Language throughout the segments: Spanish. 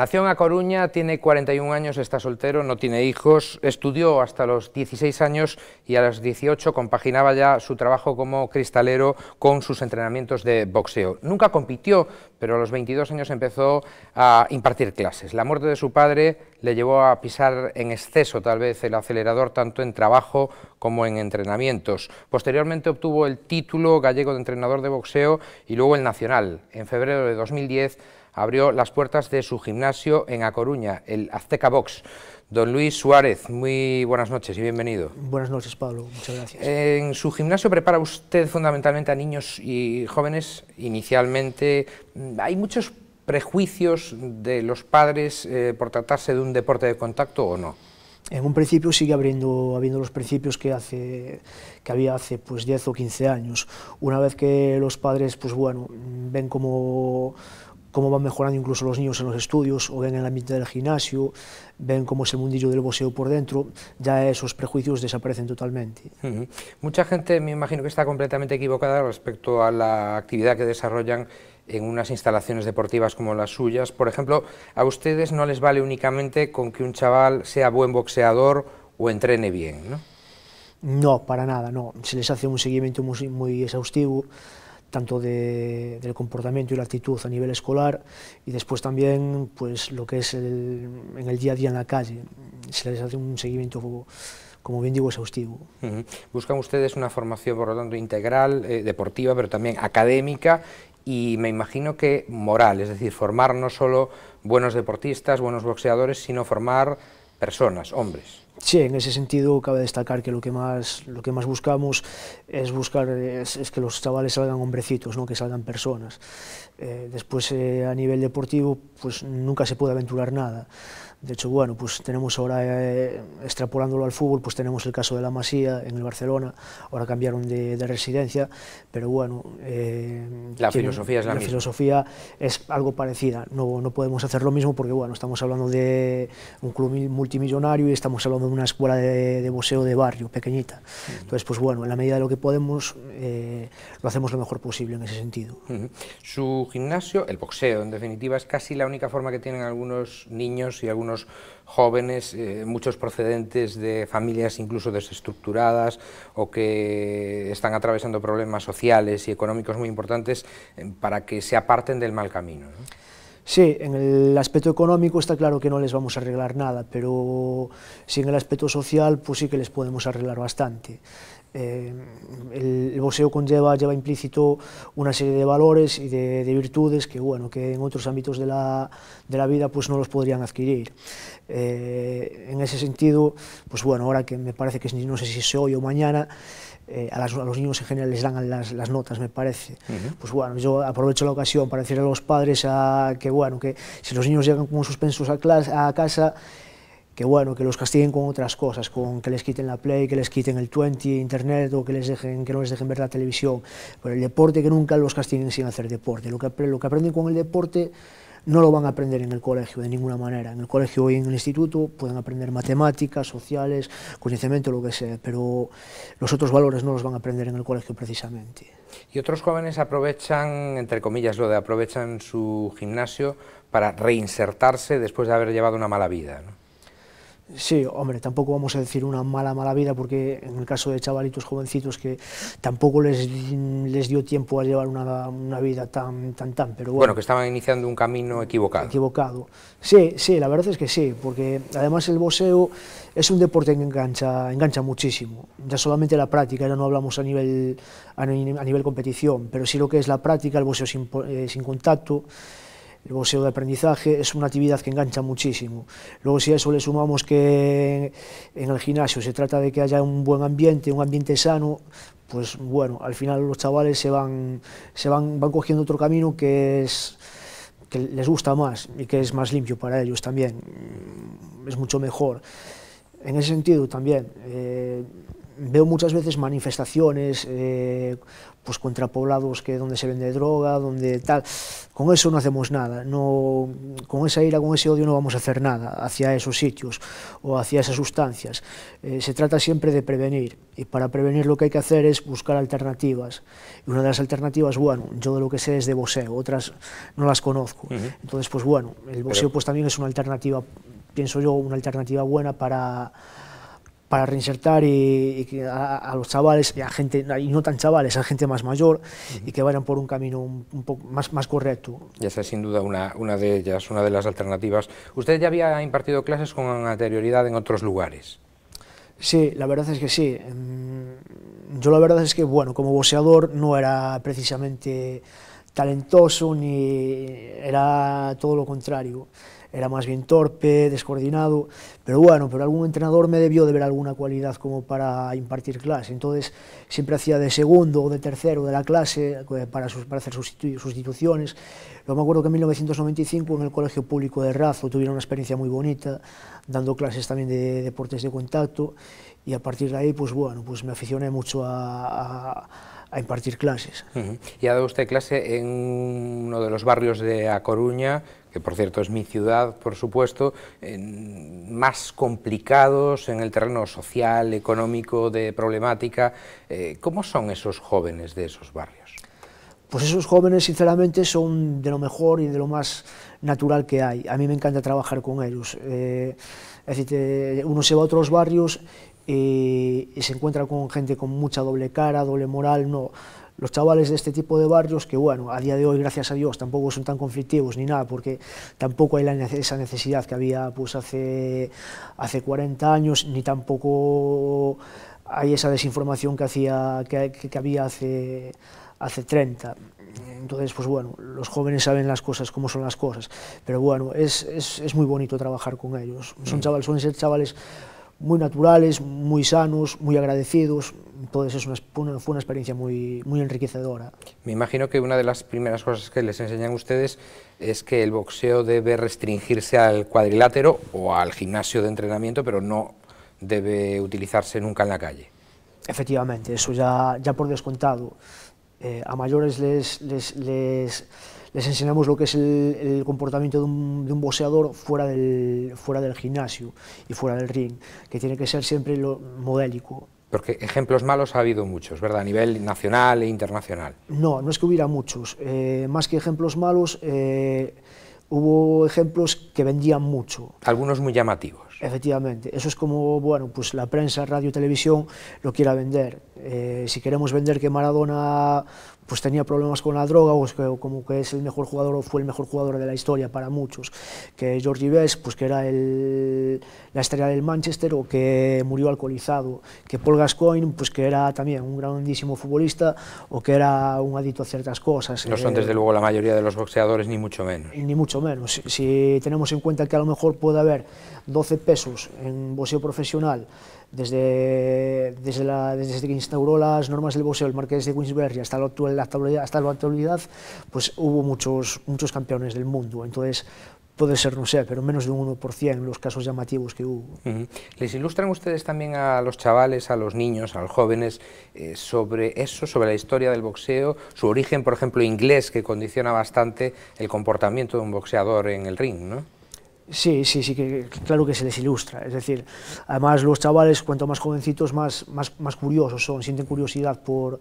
Nació en A Coruña, tiene 41 años, está soltero, no tiene hijos, estudió hasta los 16 años y a los 18 compaginaba ya su trabajo como cristalero con sus entrenamientos de boxeo. Nunca compitió, pero a los 22 años empezó a impartir clases. La muerte de su padre le llevó a pisar en exceso tal vez el acelerador tanto en trabajo como en entrenamientos. Posteriormente obtuvo el título gallego de entrenador de boxeo y luego el nacional. En febrero de 2010 abrió las puertas de su gimnasio en A Coruña, el Azteca Box. Don Luis Suárez, muy buenas noches y bienvenido. Buenas noches, Pablo, muchas gracias. En su gimnasio prepara usted fundamentalmente a niños y jóvenes inicialmente. Mm, ¿Hay muchos prejuicios de los padres eh, por tratarse de un deporte de contacto o no? En un principio sigue habiendo, habiendo los principios que, hace, que había hace pues, 10 o 15 años. Una vez que los padres pues, bueno, ven como cómo van mejorando incluso los niños en los estudios o ven en el ambiente del gimnasio, ven cómo es el mundillo del boxeo por dentro, ya esos prejuicios desaparecen totalmente. Mucha gente me imagino que está completamente equivocada respecto a la actividad que desarrollan en unas instalaciones deportivas como las suyas. Por ejemplo, a ustedes no les vale únicamente con que un chaval sea buen boxeador o entrene bien, ¿no? No, para nada, no. Se les hace un seguimiento muy, muy exhaustivo tanto del comportamiento y la actitud a nivel escolar y después también pues, lo que es el, en el día a día en la calle. Se les hace un seguimiento, como bien digo, exhaustivo. Buscan ustedes una formación, por lo tanto, integral, eh, deportiva, pero también académica y me imagino que moral, es decir, formar no solo buenos deportistas, buenos boxeadores, sino formar personas, hombres. Sí, en ese sentido cabe destacar que lo que más, lo que más buscamos es, buscar, es, que los chavales salgan hombrecitos, ¿no? que salgan personas. Eh, después eh, a nivel deportivo pues nunca se puede aventurar nada. De hecho, bueno, pues tenemos ahora, eh, extrapolándolo al fútbol, pues tenemos el caso de la Masía en el Barcelona, ahora cambiaron de, residencia, pero bueno... la filosofía es la, la filosofía es algo parecida, no, no podemos hacer lo mismo porque, bueno, estamos hablando de un club multimillonario y estamos hablando una escuela de, boxeo de barrio, pequeñita. Entonces, pues bueno, en la medida de lo que podemos, eh, lo hacemos lo mejor posible en ese sentido. Su gimnasio, el boxeo, en definitiva, es casi la única forma que tienen algunos niños y algunos jóvenes, eh, muchos procedentes de familias incluso desestructuradas o que están atravesando problemas sociales y económicos muy importantes eh, para que se aparten del mal camino. Sí, en el aspecto económico está claro que no les vamos a arreglar nada, pero sí en el aspecto social pues sí que les podemos arreglar bastante. Eh, el, el, conlleva, lleva implícito una serie de valores y de, virtudes que, bueno, que en otros ámbitos de la, vida pues no los podrían adquirir. Eh, en ese sentido, pues bueno, ahora que me parece que no sé si es hoy o mañana, eh, a, los niños en general les dan las, notas, me parece. Pues bueno, yo aprovecho la ocasión para decir a los padres que bueno, que si los niños llegan como suspensos a, clase, a casa, que bueno, que los castiguen con otras cosas, con que les quiten la Play, que les quiten el 20, Internet, o que, les dejen, que no les dejen ver la televisión. por el deporte, que nunca los castiguen sin hacer deporte. Lo que, lo que aprenden con el deporte no lo van a aprender en el colegio de ninguna manera. En el colegio y en el instituto pueden aprender matemáticas, sociales, conocimiento, lo que sea, pero los otros valores no los van a aprender en el colegio precisamente. Y otros jóvenes aprovechan, entre comillas, lo de aprovechan su gimnasio para reinsertarse después de haber llevado una mala vida. ¿no? Sí, hombre, tampoco vamos a decir una mala, mala vida, porque en el caso de chavalitos jovencitos que tampoco les, les dio tiempo a llevar una, vida tan, tan, tan, pero bueno. que estaban iniciando un camino equivocado. Equivocado. Sí, sí, la verdad es que sí, porque además el boxeo es un deporte que engancha, engancha muchísimo. Ya solamente la práctica, ya no hablamos a nivel, a, nivel competición, pero sí lo que es la práctica, el boxeo sin, eh, sin contacto, el boxeo de aprendizaje es una actividad que engancha muchísimo. Luego si a eso le sumamos que en el gimnasio se trata de que haya un buen ambiente, un ambiente sano, pues bueno, al final los chavales se van, se van, van cogiendo otro camino que les gusta más y que es más limpio para ellos también, es mucho mejor. En ese sentido también, eh, veo muchas veces manifestaciones eh, pues contra poblados que donde se vende droga, donde tal. Con eso no hacemos nada. No, con esa ira, con ese odio no vamos a hacer nada hacia esos sitios o hacia esas sustancias. Eh, se trata siempre de prevenir y para prevenir lo que hay que hacer es buscar alternativas. Y una de las alternativas, bueno, yo de lo que sé es de boseo, otras no las conozco. Entonces, pues bueno, el boseo pues también es una alternativa, pienso yo, una alternativa buena para para reinsertar y, a, los chavales, y a gente, y no tan chavales, a gente más mayor, y que vayan por un camino un, poco más, más correcto. Y esa es sin duda una, una de ellas, una de las alternativas. ¿Usted ya había impartido clases con anterioridad en otros lugares? Sí, la verdad es que sí. Em, yo la verdad es que, bueno, como boxeador no era precisamente talentoso, ni era todo lo contrario era más bien torpe, descoordinado, pero bueno, pero algún entrenador me debió de ver alguna cualidad como para impartir clase, entonces siempre hacía de segundo o de tercero de la clase eh, para, para hacer sustituciones. ...pero me acuerdo que en 1995 en el Colegio Público de Razo tuvieron una experiencia muy bonita, dando clases también de deportes de contacto, y a partir de ahí, pues bueno, pues me aficioné mucho a, a impartir clases. Y ha dado usted clase en uno de los barrios de A Coruña, que por cierto es mi ciudad, por supuesto, más complicados en el terreno social, económico, de problemática. Eh, ¿Cómo son esos jóvenes de esos barrios? Pues esos jóvenes, sinceramente, son de lo mejor y de lo más natural que hay. A mí me encanta trabajar con ellos. Eh, es decir, uno se va a otros barrios y se encuentra con gente con mucha doble cara, doble moral, no los chavales de este tipo de barrios, que bueno, a día de hoy, gracias a Dios, tampoco son tan conflictivos ni nada, porque tampoco hay esa necesidad que había pues hace, hace 40 años, ni tampoco hay esa desinformación que, hacía, que, había hace, hace 30. Entonces, pues bueno, los jóvenes saben las cosas, cómo son las cosas, pero bueno, es, es muy bonito trabajar con ellos. Son mm. chavales, suelen ser chavales muy naturales, muy sanos, muy agradecidos. Entonces eso fue una experiencia muy, muy enriquecedora. Me imagino que una de las primeras cosas que les enseñan ustedes es que el boxeo debe restringirse al cuadrilátero o al gimnasio de entrenamiento, pero no debe utilizarse nunca en la calle. Efectivamente, eso ya, ya por descontado. Eh, a mayores les, les les enseñamos lo que es el, comportamiento de un, de boxeador fuera del, fuera del gimnasio y fuera del ring, que tiene que ser siempre lo modélico. Porque ejemplos malos ha habido muchos, ¿verdad? A nivel nacional e internacional. No, no es que hubiera muchos. Eh, más que ejemplos malos, eh, hubo ejemplos que vendían mucho. Algunos muy llamativos. Efectivamente, eso es como, bueno, pues la prensa, radio, televisión lo quiera vender. Eh, si queremos vender que Maradona pues tenía problemas con la droga o, como que es el mejor jugador o fue el mejor jugador de la historia para muchos, que George Best, pues que era la estrella del Manchester o que murió alcoholizado, que Paul Gascoigne, pues que era también un grandísimo futbolista o que era un adicto a ciertas cosas. No son eh, desde luego la mayoría de los boxeadores, ni mucho menos. Ni mucho menos. si tenemos en cuenta que a lo mejor puede haber 12 pesos en boxeo profesional, desde, desde, desde que instauró las normas del boxeo el marqués de Queensberry hasta la, actualidad, hasta la actualidad, pues hubo muchos, muchos campeones del mundo. Entonces, puede ser, no sé, pero menos de un 1% los casos llamativos que hubo. ¿Les ilustran ustedes también a los chavales, a los niños, a los jóvenes, eh, sobre eso, sobre la historia del boxeo, su origen, por ejemplo, inglés, que condiciona bastante el comportamiento de un boxeador en el ring, ¿no? Sí, sí, sí, claro que se les ilustra. Es decir, además los chavales, cuanto más jovencitos, más, más, más curiosos son, sienten curiosidad por,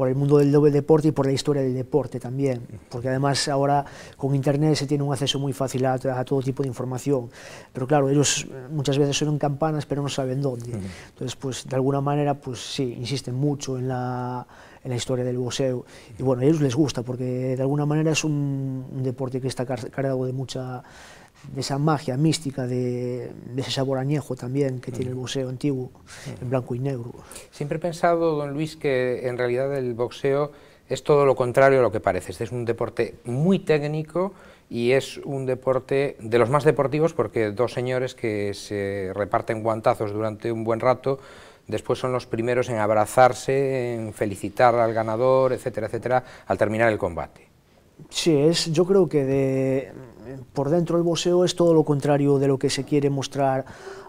el mundo del doble deporte y por la historia del deporte también. Porque además ahora con Internet se tiene un acceso muy fácil a, todo tipo de información. Pero claro, ellos eh, muchas veces en campanas, pero no saben dónde. Entonces, pues de alguna manera, pues sí, insisten mucho en la historia del boxeo. Y bueno, a ellos les gusta porque de alguna manera es un, un deporte que está cargado de mucha de esa magia mística, de, ese sabor añejo también que tiene el boxeo antiguo, en blanco y negro. Siempre he pensado, don Luis, que en realidad el boxeo es todo lo contrario a lo que parece. es un deporte muy técnico y es un deporte de los más deportivos porque dos señores que se reparten guantazos durante un buen rato después son los primeros en abrazarse, en felicitar al ganador, etcétera, etcétera, al terminar el combate. Sí, es, yo creo que de, por dentro del boxeo es todo lo contrario de lo que se quiere mostrar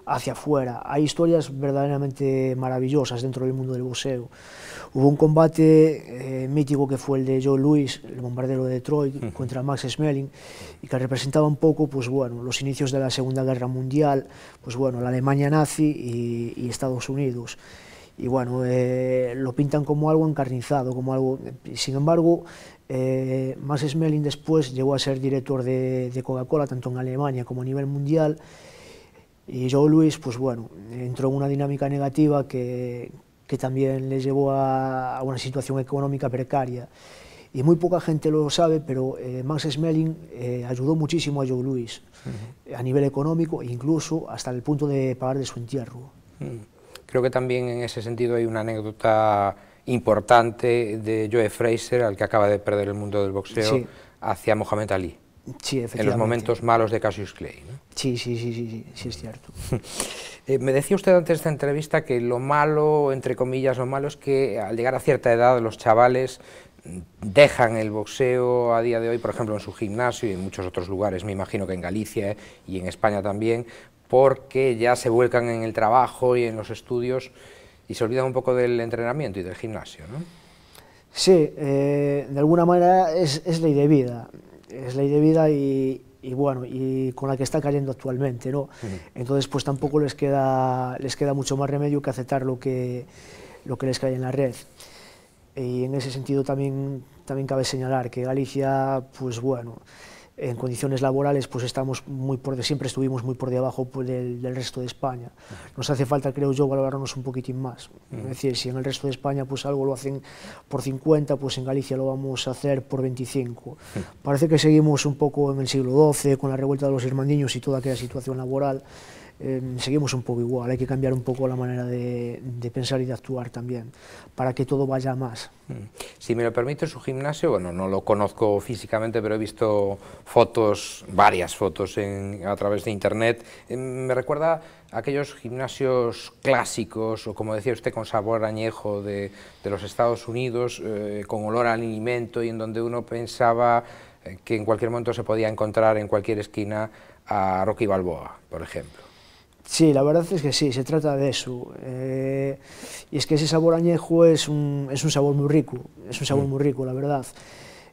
hacia afuera. Hay historias verdaderamente maravillosas dentro del mundo del boxeo. Hubo un combate eh, mítico que fue el de Joe Louis, el bombardero de Detroit, contra Max Schmeling, y que representaba un poco pues, bueno, los inicios de la Segunda Guerra Mundial, pues, bueno, la Alemania nazi y Estados Unidos y bueno, eh, lo pintan como algo encarnizado, como algo... Sin embargo, eh, Max Smelling después llegó a ser director de, Coca-Cola, tanto en Alemania como a nivel mundial, y Joe Louis, pues bueno, entró en una dinámica negativa que, que también le llevó a, una situación económica precaria. Y muy poca gente lo sabe, pero eh, Max Smelling ayudó muchísimo a Joe Louis, a nivel económico, incluso hasta el punto de pagar de su entierro. Mm. Creo que también en ese sentido hay una anécdota importante de Joe Fraser, al que acaba de perder el mundo del boxeo, hacia Mohamed Ali. Sí, efectivamente. En los momentos malos de Cassius Clay. Sí, sí, sí, sí, sí, es cierto. Eh, me decía usted antes de esta entrevista que lo malo, entre comillas, lo malo es que al llegar a cierta edad los chavales dejan el boxeo a día de hoy, por ejemplo, en su gimnasio y en muchos otros lugares, me imagino que en Galicia ¿eh? y en España también, porque ya se vuelcan en el trabajo y en los estudios y se olvidan un poco del entrenamiento y del gimnasio, ¿no? Sí, eh, de alguna manera es, ley de vida, es ley de vida y, bueno, y con la que está cayendo actualmente, ¿no? Entonces pues tampoco les queda, les queda mucho más remedio que aceptar lo que, lo que les cae en la red. Y en ese sentido también, también cabe señalar que Galicia, pues bueno, en condiciones laborales pues estamos muy por de, siempre estuvimos muy por debajo pues, del, resto de España. Nos hace falta, creo yo, valorarnos un poquitín más. Es mm. decir, si en el resto de España pues algo lo hacen por 50, pues en Galicia lo vamos a hacer por 25. Parece que seguimos un poco en el siglo XII, con la revuelta de los irmandiños y toda aquella situación laboral. Em, seguimos un poco igual, hay que cambiar un poco la manera de, pensar y de actuar también, para que todo vaya más. Mm. Si me lo permite, su gimnasio, bueno, no lo conozco físicamente, pero he visto fotos, varias fotos a través de internet, em, me recuerda aquellos gimnasios clásicos, o como decía usted, con sabor añejo de, los Estados Unidos, eh, con olor al alimento, y en donde uno pensaba eh, que en cualquier momento se podía encontrar en cualquier esquina a Rocky Balboa, por ejemplo. Sí, la verdad es que sí, se trata de eso. Eh, y es que ese sabor añejo es es un sabor muy rico, es un sabor mm. muy rico, la verdad.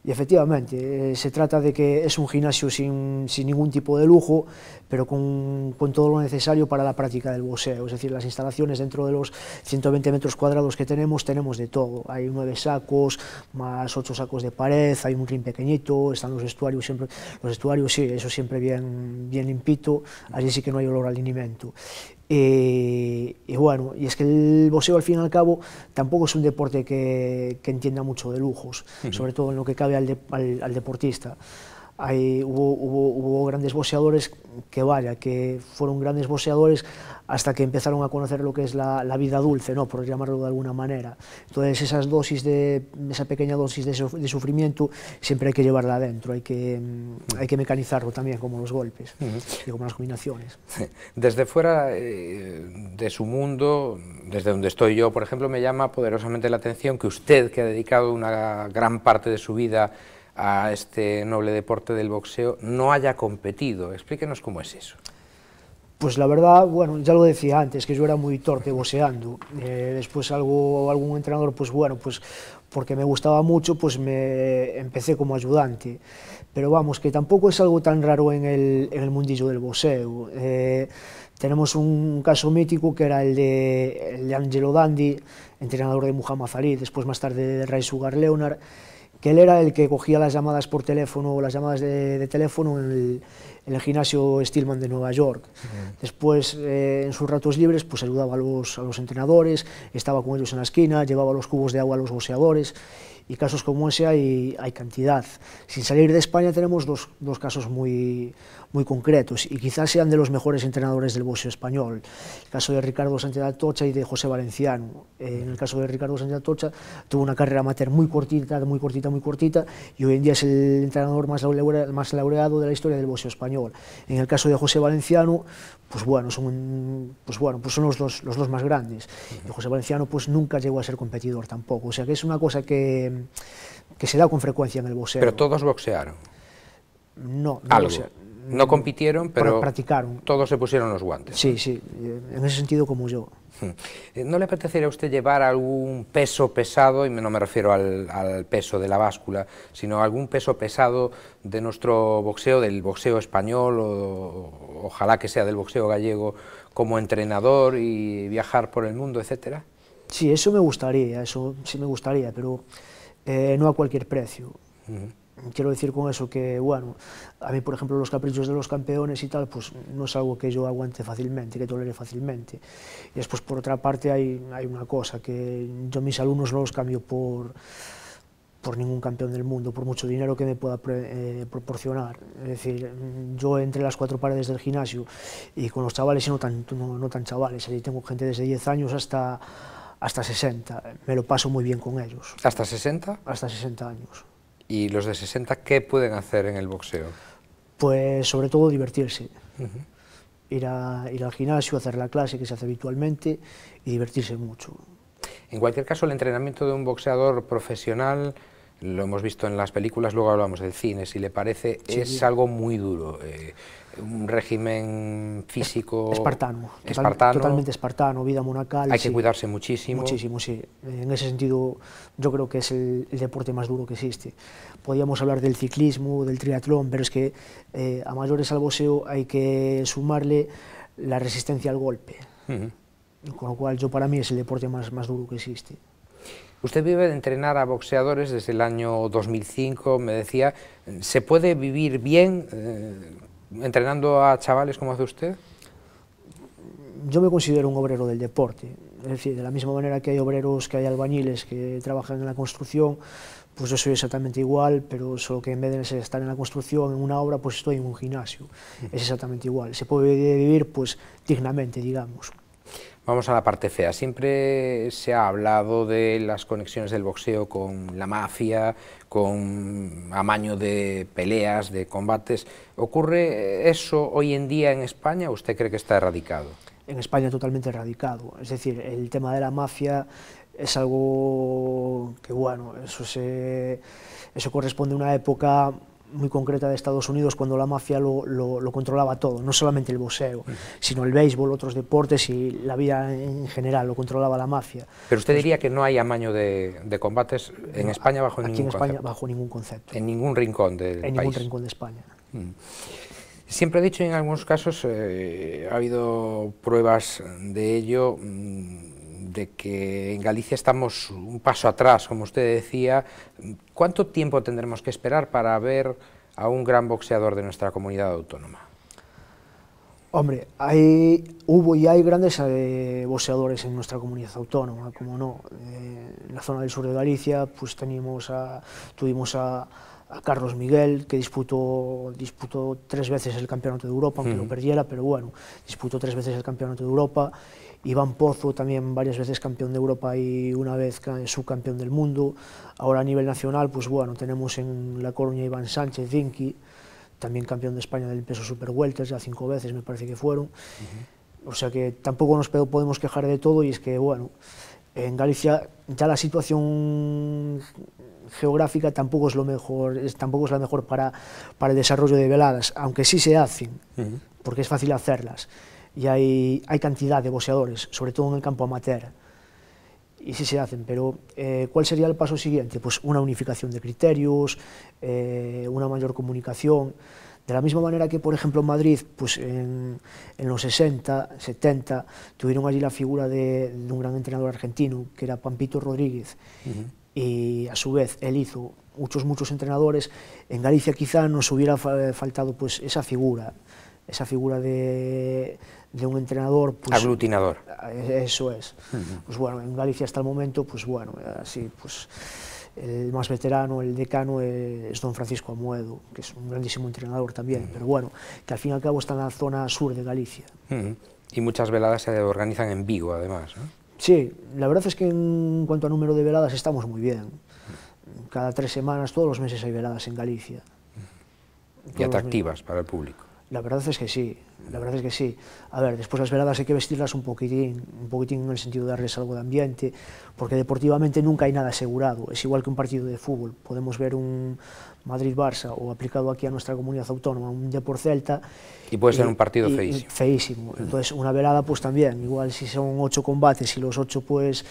Y efectivamente, eh, se trata de que es un gimnasio sin, sin ningún tipo de lujo, pero con, con, todo lo necesario para la práctica del boxeo. Es decir, las instalaciones dentro de los 120 metros cuadrados que tenemos, tenemos de todo. Hay nueve sacos, más ocho sacos de pared, hay un ring pequeñito, están los estuarios siempre, los estuarios sí, eso siempre bien, bien limpito, allí sí que no hay olor al alimento. Eh, y bueno, y es que el boxeo al fin y al cabo tampoco es un deporte que, entienda mucho de lujos, sobre todo en lo que cabe al deportista hubo, grandes boxeadores que vaya, que fueron grandes boxeadores hasta que empezaron a conocer lo que es la, vida dulce, ¿no? por llamarlo de alguna manera. Entonces esas dosis de, esa pequeña dosis de, sufrimiento siempre hay que llevarla adentro, hay que, mm, hay que mecanizarlo también, como los golpes y como las combinaciones. Desde fuera eh, de su mundo, desde donde estoy yo, por ejemplo, me llama poderosamente la atención que usted, que ha dedicado una gran parte de su vida a este noble deporte del boxeo no haya competido. Explíquenos cómo es eso. Pues la verdad, bueno, ya lo decía antes, que yo era muy torpe boxeando. Eh, después algo, algún entrenador, pues bueno, pues porque me gustaba mucho, pues me empecé como ayudante. Pero vamos, que tampoco es algo tan raro en el, en mundillo del boxeo. Eh, tenemos un caso mítico que era el de, Angelo Dandi, entrenador de Muhammad Ali, después más tarde de Ray Sugar Leonard, que él era el que cogía las llamadas por teléfono o las llamadas de, teléfono en el, gimnasio Stillman de Nueva York. Después, eh, en sus ratos libres, pues ayudaba a los, a los entrenadores, estaba con ellos en la esquina, llevaba los cubos de agua a los boxeadores y casos como ese hay, hay cantidad. Sin salir de España tenemos dos, dos casos muy, muy concretos y quizás sean de los mejores entrenadores del boxeo español. El caso de Ricardo Sánchez Atocha y de José Valenciano. en el caso de Ricardo Sánchez eh, Atocha tuvo una carrera amateur muy cortita, muy cortita, muy cortita y hoy en día es el entrenador más laureado, de la historia del boxeo español. En el caso de José Valenciano, pues bueno, son, pues pues los, dos, más grandes. José Valenciano pues nunca llegó a ser competidor tampoco. O sea que es una cosa que, se da con frecuencia en el boxeo. Pero todos boxearon. No, no Algo. No compitieron, pero practicaron. todos se pusieron los guantes. Sí, sí, eh, en ese sentido como yo. Hmm. Eh, ¿No le apetecería a usted llevar algún peso pesado, y no me refiero al, peso de la báscula, sino algún peso pesado de nuestro boxeo, del boxeo español, ojalá que sea del boxeo gallego, como entrenador y viajar por el mundo, etcétera? Sí, eso me gustaría, eso sí me gustaría, pero eh, no a cualquier precio. Hmm quiero decir con eso que, bueno, a mí, por ejemplo, los caprichos de los campeones y tal, pues no es algo que yo aguante fácilmente, que tolere fácilmente. Y después, por otra parte, hay, hay una cosa, que yo mis alumnos no los cambio por por ningún campeón del mundo, por mucho dinero que me pueda eh, proporcionar. Es decir, yo entre las cuatro paredes del gimnasio y con los chavales y no tan, no, tan chavales, allí tengo gente desde 10 años hasta, hasta 60, me lo paso muy bien con ellos. ¿Hasta 60? Hasta 60 años. ¿Y los de 60 qué pueden hacer en el boxeo? Pues sobre todo divertirse. ir, ir al gimnasio, hacer la clase que se hace habitualmente y divertirse mucho. En cualquier caso, el entrenamiento de un boxeador profesional lo hemos visto en las películas, luego hablamos del cine, si le parece, es algo muy duro. Eh, un régimen físico... Espartano, totalmente espartano, vida monacal. Hay que cuidarse muchísimo. Muchísimo, sí. En ese sentido, yo creo que es el, deporte más duro que existe. Podríamos hablar del ciclismo, del triatlón, pero es que eh, a mayores al boxeo hay que sumarle la resistencia al golpe. Con lo cual, yo para mí es el deporte más, más duro que existe. Usted vive de entrenar a boxeadores desde el año 2005, me decía. ¿Se puede vivir bien eh, entrenando a chavales como hace usted? Yo me considero un obrero del deporte. Es decir, de la misma manera que hay obreros, que hay albañiles que trabajan en la construcción, pues yo soy exactamente igual, pero solo que en vez de estar en la construcción, en una obra, pues estoy en un gimnasio. Es exactamente igual. Se puede vivir pues dignamente, digamos. Vamos a la parte fea. Siempre se ha hablado de las conexiones del boxeo con la mafia, con amaño de peleas, de combates. ¿Ocurre eso hoy en día en España o usted cree que está erradicado? En España totalmente erradicado. Es decir, el tema de la mafia es algo que, bueno, eso, se, eso corresponde a una época muy concreta de Estados Unidos cuando la mafia lo, controlaba todo, no solamente el boxeo, sino el béisbol, otros deportes y la vida en general, lo controlaba la mafia. Pero usted diría que no hay amaño de, combates en España bajo aquí ningún en España concepto. bajo ningún concepto. En ningún rincón de ningún rincón de España. Mm. Siempre he dicho en algunos casos eh, ha habido pruebas de ello. Mm, de que en Galicia estamos un paso atrás, como usted decía. ¿Cuánto tiempo tendremos que esperar para ver a un gran boxeador de nuestra comunidad autónoma? Hombre, hay, hubo y hay grandes eh, boxeadores en nuestra comunidad autónoma, como no. Eh, en la zona del sur de Galicia pues tenemos a, tuvimos a, Carlos Miguel, que disputó, disputó tres veces el Campeonato de Europa, aunque no lo perdiera, pero bueno, disputó tres veces el Campeonato de Europa. Iván Pozo también varias veces campeón de Europa y una vez subcampeón del mundo. Ahora a nivel nacional, pues bueno, tenemos en La Coruña Iván Sánchez, Zinqui, también campeón de España del peso super welter, ya cinco veces me parece que fueron. O sea que tampoco nos podemos quejar de todo y es que, bueno, en Galicia ya la situación geográfica tampoco es lo mejor, tampoco es la mejor para, para el desarrollo de veladas, aunque sí se hacen, porque es fácil hacerlas. e hai, hai cantidad de boxeadores, sobre todo en el campo amateur, y sí se hacen, pero eh, ¿cuál sería el paso siguiente? Pues una unificación de criterios, eh, una mayor comunicación. De la misma manera que, por ejemplo, en Madrid, pues en, en los 60, 70, tuvieron allí la figura de, de, un gran entrenador argentino, que era Pampito Rodríguez, uh -huh. y a su vez él hizo muchos, muchos entrenadores. En Galicia quizá nos hubiera eh, faltado pues, esa figura esa figura de, un entrenador... Pues, Aglutinador. Eh, eso es. Pues bueno, en Galicia hasta el momento, pues bueno, así pues el más veterano, el decano, eh, es don Francisco Amuedo, que es un grandísimo entrenador también, pero bueno, que al fin y al cabo está en la zona sur de Galicia. Y muchas veladas se organizan en Vigo, además, Sí, la verdad es que en cuanto a número de veladas estamos muy bien. Cada tres semanas, todos los meses hay veladas en Galicia. y atractivas para el público. La verdad es que sí, la verdad es que sí. A ver, después las veladas hay que vestirlas un poquitín, un poquitín en el sentido de darles algo de ambiente, porque deportivamente nunca hay nada asegurado. Es igual que un partido de fútbol. Podemos ver un Madrid-Barça o aplicado aquí a nuestra comunidad autónoma, un por celta Y puede ser un partido feísimo. Feísimo. Entonces, una velada, pues también, igual si son ocho combates y los ocho, pues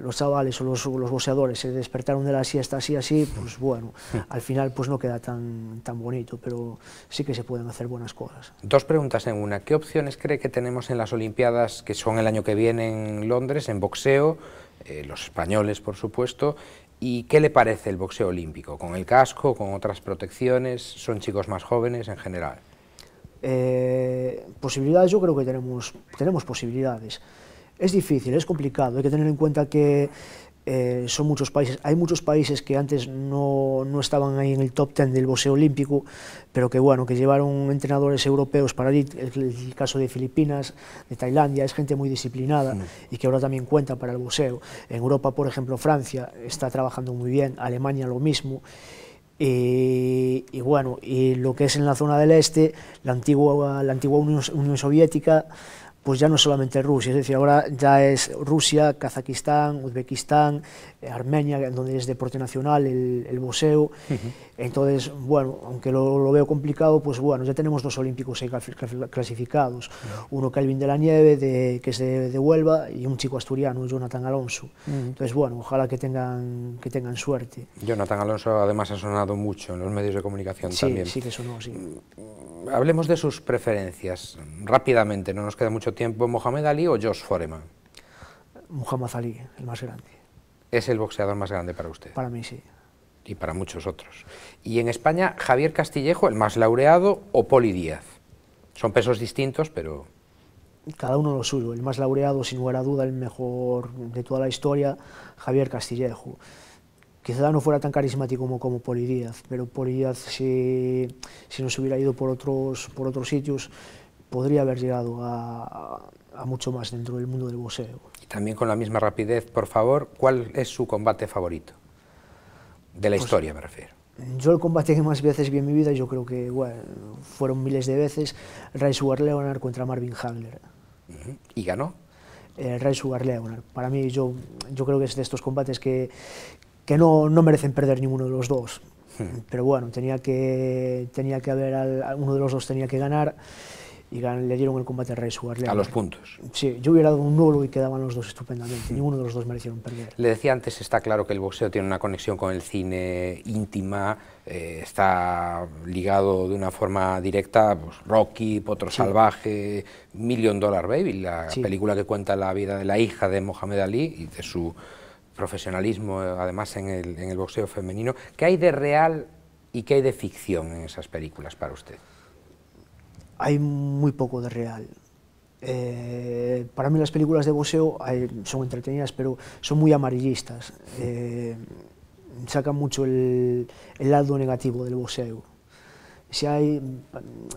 los chavales o los, los, boxeadores se despertaron de la siesta así, así, pues bueno, al final pues no queda tan, tan bonito, pero sí que se pueden hacer buenas cosas. Dos preguntas en una. ¿Qué opciones cree que tenemos en las Olimpiadas que son el año que viene en Londres, en boxeo, eh, los españoles por supuesto, ¿Y qué le parece el boxeo olímpico? ¿Con el casco, con otras protecciones? ¿Son chicos más jóvenes en general? Eh, posibilidades, yo creo que tenemos, tenemos posibilidades. Es difícil, es complicado, hay que tener en cuenta que eh, son muchos países. Hay muchos países que antes no, no estaban ahí en el top ten del boxeo olímpico, pero que bueno, que llevaron entrenadores europeos para allí, el, caso de Filipinas, de Tailandia, es gente muy disciplinada y que ahora también cuenta para el boxeo. En Europa, por ejemplo, Francia está trabajando muy bien, Alemania lo mismo. Y, bueno, y lo que es en la zona del este, la antigua, la antigua Unión Soviética, pues ya no solamente Rusia, es decir, ahora ya es Rusia, Kazajistán, Uzbekistán, eh, Armenia, donde es deporte nacional el, el museo. Entonces, bueno, aunque lo, veo complicado, pues bueno, ya tenemos dos olímpicos clasificados. Uno Calvin de la Nieve, que es de, Huelva, y un chico asturiano, Jonathan Alonso. Entonces, bueno, ojalá que tengan, que tengan suerte. Jonathan Alonso además ha sonado mucho en los medios de comunicación también. Sí, que sonó, sí. Mm, hablemos de sus preferencias rápidamente, no nos queda mucho tiempo. ¿Mohamed Ali o Josh Foreman? Mohamed Ali, el más grande. ¿Es el boxeador más grande para usted? Para mí sí. Y para muchos otros. ¿Y en España, Javier Castillejo, el más laureado, o Poli Díaz? Son pesos distintos, pero... Cada uno lo suyo. El más laureado, sin lugar a duda, el mejor de toda la historia, Javier Castillejo. Quizá no fuera tan carismático como, como pero Polidíaz, si, si no se hubiera ido por otros, por otros sitios, podría haber llegado a, mucho más dentro del mundo del boxeo. Y también con la misma rapidez, por favor, ¿cuál es su combate favorito? De la pues, historia, me refiero. Yo el combate que más veces vi en mi vida, yo creo que bueno, fueron miles de veces, Ray Sugar Leonard contra Marvin Hagler. ¿Y ganó? El Ray Sugar Leonard. Para mí, yo, yo creo que es de estos combates que, que no, no merecen perder ninguno de los dos. Hmm. Pero bueno, tenía que, tenía que haber, al, uno de los dos tenía que ganar y le dieron el combate a Rey Suárez. A los puntos. Sí, yo hubiera dado un nulo y quedaban los dos estupendamente, hmm. ninguno de los dos merecieron perder. Le decía antes, está claro que el boxeo tiene una conexión con el cine íntima, eh, está ligado de una forma directa, pues, Rocky, Potro Salvaje, Million Dollar Baby, la película que cuenta la vida de la hija de Mohamed Ali y de su profesionalismo, eh, además en el, boxeo femenino. ¿Qué hay de real y qué hay de ficción en esas películas para usted? Hay muy poco de real. Eh, para mí las películas de boxeo son entretenidas, pero son muy amarillistas. Eh, sacan mucho el lado negativo del boxeo hay,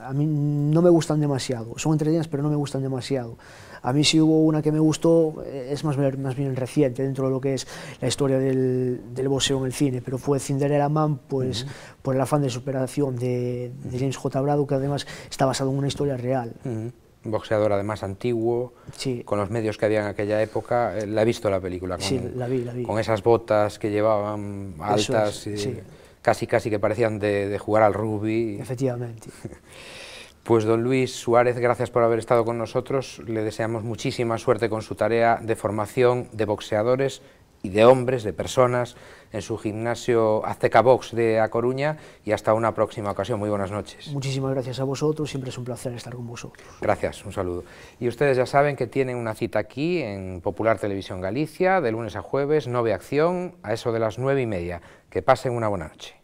a mí no me gustan demasiado, son entretenidas pero no me gustan demasiado. A mí sí hubo una que me gustó, es más, más bien reciente dentro de lo que es la historia del, boxeo en el cine, pero fue Cinderella Man pues, por el afán de superación de, James J. Brado, que además está basado en una historia real. boxeador además antiguo, sí. con los medios que había en aquella época. Eh, la he visto la película. Con, sí, la vi, la vi. Con esas botas que llevaban altas casi casi que parecían de, jugar al rugby. Efectivamente. Pues don Luis Suárez, gracias por haber estado con nosotros. Le deseamos muchísima suerte con su tarea de formación de boxeadores y de hombres, de personas, en su gimnasio Azteca Box de A Coruña y hasta una próxima ocasión. Muy buenas noches. Muchísimas gracias a vosotros, siempre es un placer estar con vosotros. Gracias, un saludo. Y ustedes ya saben que tienen una cita aquí en Popular Televisión Galicia, de lunes a jueves, nove Acción, a eso de las nueve y media. Que pasen una buena noche.